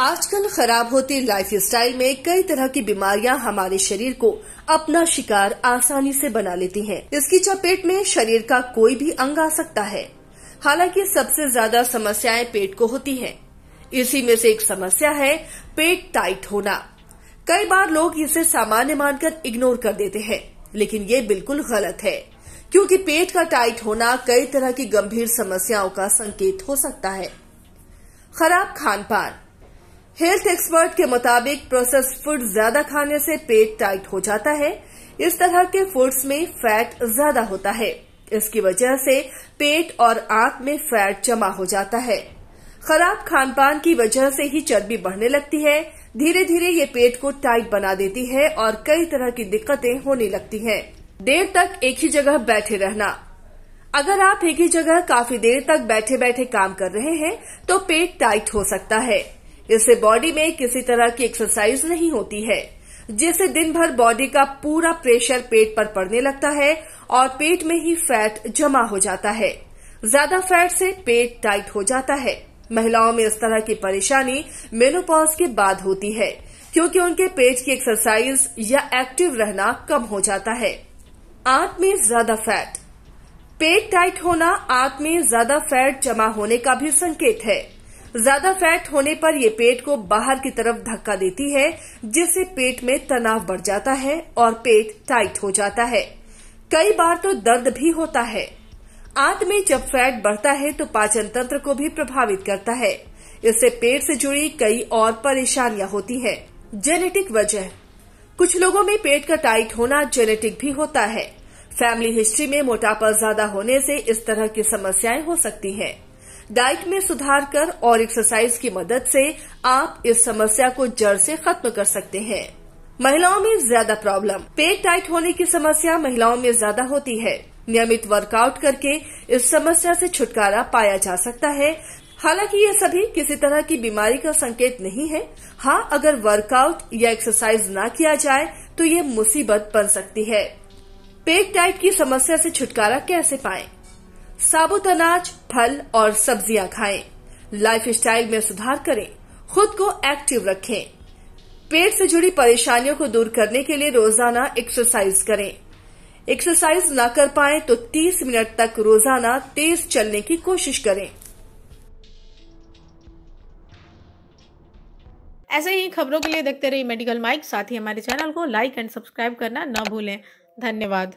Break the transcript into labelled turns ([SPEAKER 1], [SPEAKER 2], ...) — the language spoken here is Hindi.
[SPEAKER 1] आजकल खराब होती लाइफस्टाइल में कई तरह की बीमारियां हमारे शरीर को अपना शिकार आसानी से बना लेती हैं। इसकी चपेट में शरीर का कोई भी अंग आ सकता है हालांकि सबसे ज्यादा समस्याएं पेट को होती हैं। इसी में से एक समस्या है पेट टाइट होना कई बार लोग इसे सामान्य मानकर इग्नोर कर देते हैं लेकिन ये बिल्कुल गलत है क्योंकि पेट का टाइट होना कई तरह की गंभीर समस्याओं का संकेत हो सकता है खराब खान पान हेल्थ एक्सपर्ट के मुताबिक प्रोसेस्ड फूड ज्यादा खाने से पेट टाइट हो जाता है इस तरह के फूड्स में फैट ज्यादा होता है इसकी वजह से पेट और आंख में फैट जमा हो जाता है खराब खानपान की वजह से ही चर्बी बढ़ने लगती है धीरे धीरे ये पेट को टाइट बना देती है और कई तरह की दिक्कतें होने लगती हैं। देर तक एक ही जगह बैठे रहना अगर आप एक ही जगह काफी देर तक बैठे बैठे काम कर रहे हैं तो पेट टाइट हो सकता है इससे बॉडी में किसी तरह की एक्सरसाइज नहीं होती है जिससे दिन भर बॉडी का पूरा प्रेशर पेट पर पड़ने लगता है और पेट में ही फैट जमा हो जाता है ज्यादा फैट से पेट टाइट हो जाता है महिलाओं में इस तरह की परेशानी मेनोपॉज के बाद होती है क्योंकि उनके पेट की एक्सरसाइज या एक्टिव रहना कम हो जाता है आंत में ज्यादा फैट पेट टाइट होना आंत में ज्यादा फैट जमा होने का भी संकेत है ज्यादा फैट होने पर ये पेट को बाहर की तरफ धक्का देती है जिससे पेट में तनाव बढ़ जाता है और पेट टाइट हो जाता है कई बार तो दर्द भी होता है आंत में जब फैट बढ़ता है तो पाचन तंत्र को भी प्रभावित करता है इससे पेट से जुड़ी कई और परेशानियां होती है जेनेटिक वजह कुछ लोगों में पेट का टाइट होना जेनेटिक भी होता है फैमिली हिस्ट्री में मोटापा ज्यादा होने से इस तरह की समस्याएं हो सकती हैं। डाइट में सुधार कर और एक्सरसाइज की मदद से आप इस समस्या को जड़ से खत्म कर सकते हैं महिलाओं में ज्यादा प्रॉब्लम पेट टाइट होने की समस्या महिलाओं में ज्यादा होती है नियमित वर्कआउट करके इस समस्या से छुटकारा पाया जा सकता है हालांकि ये सभी किसी तरह की बीमारी का संकेत नहीं है हाँ अगर वर्कआउट या एक्सरसाइज ना किया जाए तो ये मुसीबत बन सकती है पेट टाइट की समस्या से छुटकारा कैसे पाएं? साबुत अनाज फल और सब्जियां खाएं, लाइफस्टाइल में सुधार करें खुद को एक्टिव रखें पेट से जुड़ी परेशानियों को दूर करने के लिए रोजाना एक्सरसाइज करें एक्सरसाइज न कर पाए तो 30 मिनट तक रोजाना तेज चलने की कोशिश करें ऐसे ही खबरों के लिए देखते रहिए मेडिकल माइक साथ ही हमारे चैनल को लाइक एंड सब्सक्राइब करना न भूलें धन्यवाद